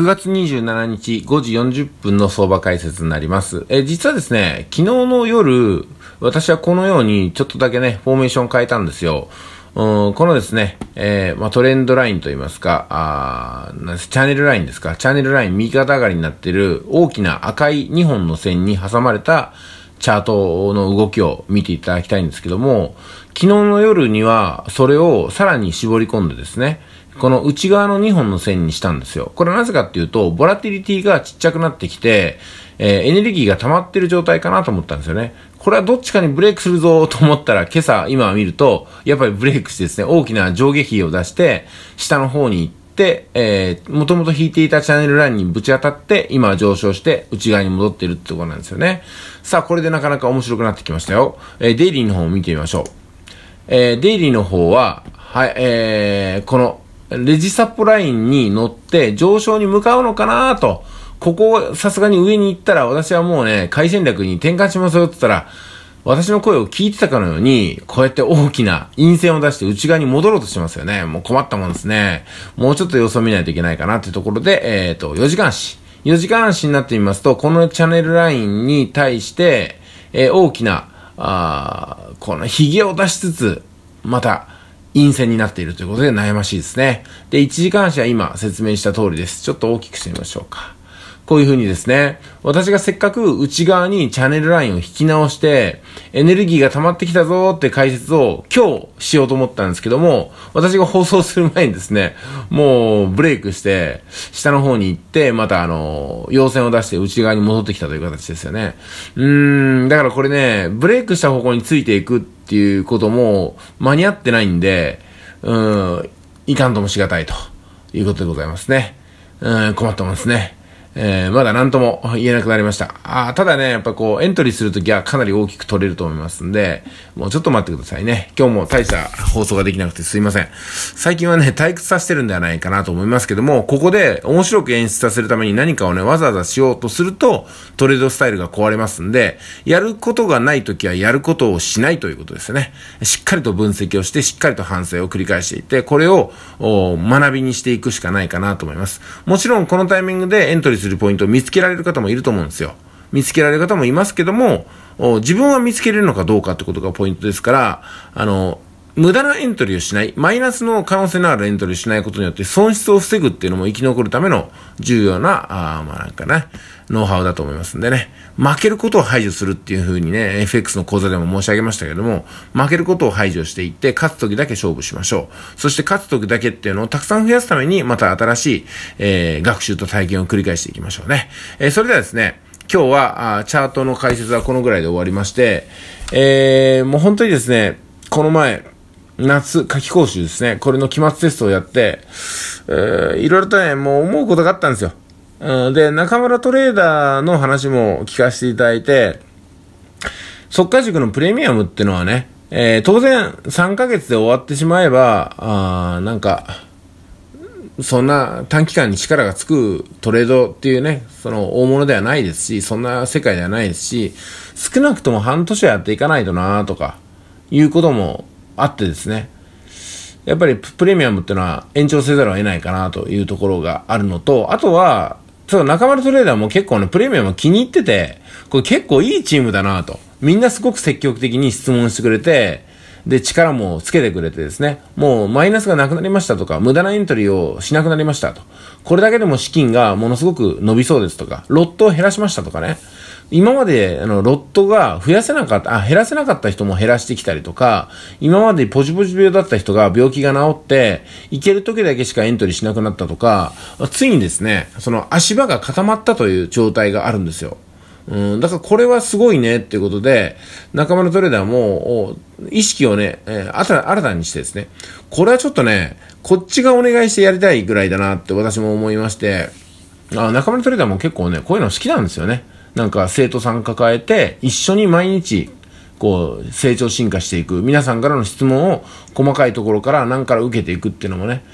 9月27日5時40分の相場解説になります。え、実はですね、昨日の夜、私はこのようにちょっとだけね、フォーメーション変えたんですよ。うん、このですね、えー、まあ、トレンドラインといいますか、あなんチャンネルラインですか、チャンネルライン右肩上がりになっている大きな赤い2本の線に挟まれたチャートの動きを見ていただきたいんですけども、昨日の夜にはそれをさらに絞り込んでですね、この内側の2本の線にしたんですよ。これなぜかっていうと、ボラティリティがちっちゃくなってきて、えー、エネルギーが溜まってる状態かなと思ったんですよね。これはどっちかにブレイクするぞと思ったら、今朝、今見ると、やっぱりブレイクしてですね、大きな上下比を出して、下の方に行って、えー、もともと引いていたチャンネルラインにぶち当たって、今上昇して、内側に戻ってるってことなんですよね。さあ、これでなかなか面白くなってきましたよ。えー、デイリーの方を見てみましょう。えー、デイリーの方は、はい、えー、このレジサポラインに乗って上昇に向かうのかなと、ここさすがに上に行ったら私はもうね、回戦略に転換しますよって言ったら、私の声を聞いてたかのように、こうやって大きな陰線を出して内側に戻ろうとしますよね。もう困ったもんですね。もうちょっと様子を見ないといけないかなっていうところで、えっ、ー、と、4時間足。4時間足になってみますと、このチャンネルラインに対して、えー、大きな、あこの髭を出しつつ、また、陰線になっているということで悩ましいですね。で、一時間足は今説明した通りです。ちょっと大きくしてみましょうか。こういう風にですね、私がせっかく内側にチャンネルラインを引き直して、エネルギーが溜まってきたぞーって解説を今日しようと思ったんですけども、私が放送する前にですね、もうブレイクして、下の方に行って、またあの、陽線を出して内側に戻ってきたという形ですよね。うーん、だからこれね、ブレイクした方向についていくってっていうことも間に合ってないんで、うん、いかんともしがたいということでございますね。うん、困ってますね。えー、まだ何とも言えなくなりました。あただね、やっぱこう、エントリーするときはかなり大きく取れると思いますんで、もうちょっと待ってくださいね。今日も大した放送ができなくてすいません。最近はね、退屈させてるんではないかなと思いますけども、ここで面白く演出させるために何かをね、わざわざしようとすると、トレードスタイルが壊れますんで、やることがないときはやることをしないということですね。しっかりと分析をして、しっかりと反省を繰り返していって、これを学びにしていくしかないかなと思います。もちろんこのタイミングでエントリーするるポイントを見つけられる方もいると思うんですよ。見つけられる方もいますけども、自分は見つけれるのかどうかってことがポイントですから、あの、無駄なエントリーをしない、マイナスの可能性のあるエントリーをしないことによって損失を防ぐっていうのも生き残るための重要な、あまあなんかね、ノウハウだと思いますんでね。負けることを排除するっていう風にね、FX の講座でも申し上げましたけども、負けることを排除していって、勝つ時だけ勝負しましょう。そして勝つ時だけっていうのをたくさん増やすために、また新しい、えー、学習と体験を繰り返していきましょうね。えー、それではですね、今日はあチャートの解説はこのぐらいで終わりまして、えー、もう本当にですね、この前、夏、夏期講習ですね。これの期末テストをやって、えー、いろいろとね、もう思うことがあったんですよ。うん、で、中村トレーダーの話も聞かせていただいて、速稼塾のプレミアムってのはね、えー、当然3ヶ月で終わってしまえば、あなんか、そんな短期間に力がつくトレードっていうね、その大物ではないですし、そんな世界ではないですし、少なくとも半年はやっていかないとなとか、いうこともあってですね、やっぱりプレミアムっていうのは延長せざるを得ないかなというところがあるのと、あとは、そう、中丸トレーダーも結構ね、プレミアム気に入ってて、これ結構いいチームだなと。みんなすごく積極的に質問してくれて、で、力もつけてくれてですね、もうマイナスがなくなりましたとか、無駄なエントリーをしなくなりましたと。これだけでも資金がものすごく伸びそうですとか、ロットを減らしましたとかね。今まであのロットが増やせなかった、あ、減らせなかった人も減らしてきたりとか、今までポジポジ病だった人が病気が治って、行ける時だけしかエントリーしなくなったとか、ついにですね、その足場が固まったという状態があるんですよ。うん、だからこれはすごいねっていうことで、仲間のトレーダーも、意識をね、えー、新たにしてですね、これはちょっとね、こっちがお願いしてやりたいぐらいだなって私も思いまして、あ仲間のトレーダーも結構ね、こういうの好きなんですよね。なんか生徒さん抱えて、一緒に毎日、こう、成長進化していく。皆さんからの質問を細かいところから何から受けていくっていうのもね、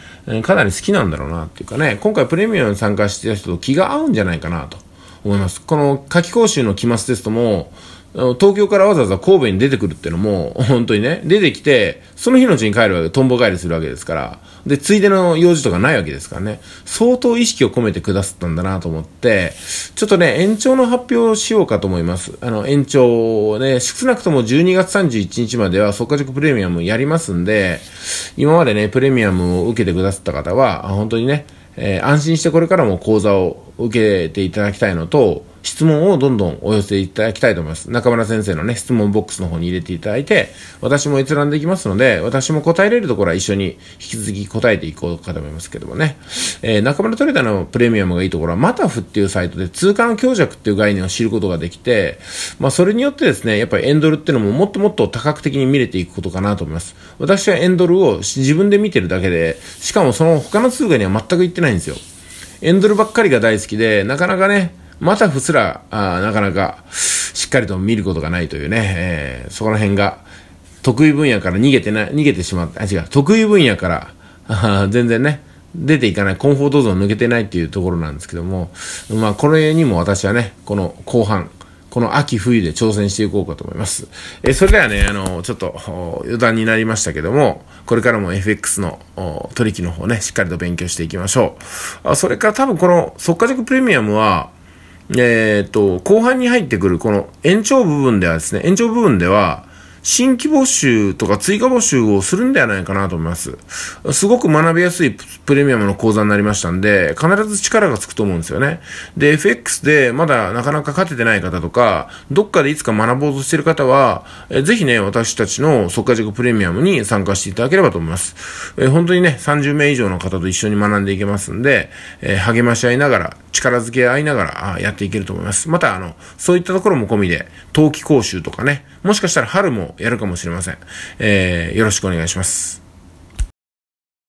かなり好きなんだろうなっていうかね、今回プレミアムに参加してた人と気が合うんじゃないかなと思います。この夏期講習の期末テストも、東京からわざわざ神戸に出てくるってのも、本当にね、出てきて、その日のうちに帰るわけ、とんぼ返りするわけですから、で、ついでの用事とかないわけですからね、相当意識を込めてくださったんだなと思って、ちょっとね、延長の発表をしようかと思います。あの、延長をね、少なくとも12月31日までは、即可塾プレミアムやりますんで、今までね、プレミアムを受けてくださった方は、本当にね、えー、安心してこれからも講座を受けていただきたいのと、質問をどんどんお寄せいただきたいと思います。中村先生のね、質問ボックスの方に入れていただいて、私も閲覧できますので、私も答えれるところは一緒に引き続き答えていこうかと思いますけどもね。えー、中村トレーダーのプレミアムがいいところは、マタフっていうサイトで通関強弱っていう概念を知ることができて、まあ、それによってですね、やっぱりエンドルっていうのももっともっと多角的に見れていくことかなと思います。私はエンドルを自分で見てるだけで、しかもその他の通貨には全く行ってないんですよ。エンドルばっかりが大好きで、なかなかね、またふすら、あなかなかしっかりと見ることがないというね、えー、そこら辺が得意分野から逃げてな、い、逃げてしまった、あ、違う、得意分野から、あ全然ね、出ていかない、コンフォートゾーン抜けてないっていうところなんですけども、まあこれにも私はね、この後半、この秋冬で挑戦していこうかと思います。えー、それではね、あの、ちょっと余談になりましたけども、これからも FX の取引の方ね、しっかりと勉強していきましょう。あそれから多分この速化塾プレミアムは、えー、っと、後半に入ってくるこの延長部分ではですね、延長部分では、新規募集とか追加募集をするんではないかなと思います。すごく学びやすいプレミアムの講座になりましたんで、必ず力がつくと思うんですよね。で、FX でまだなかなか勝ててない方とか、どっかでいつか学ぼうとしてる方は、えぜひね、私たちの即価塾プレミアムに参加していただければと思います。え本当にね、30名以上の方と一緒に学んでいけますんで、え励まし合いながら、力づけ合いながらやっていけると思います。また、あの、そういったところも込みで、冬季講習とかね、もしかしたら春もやるかもしれません。えー、よろしくお願いします。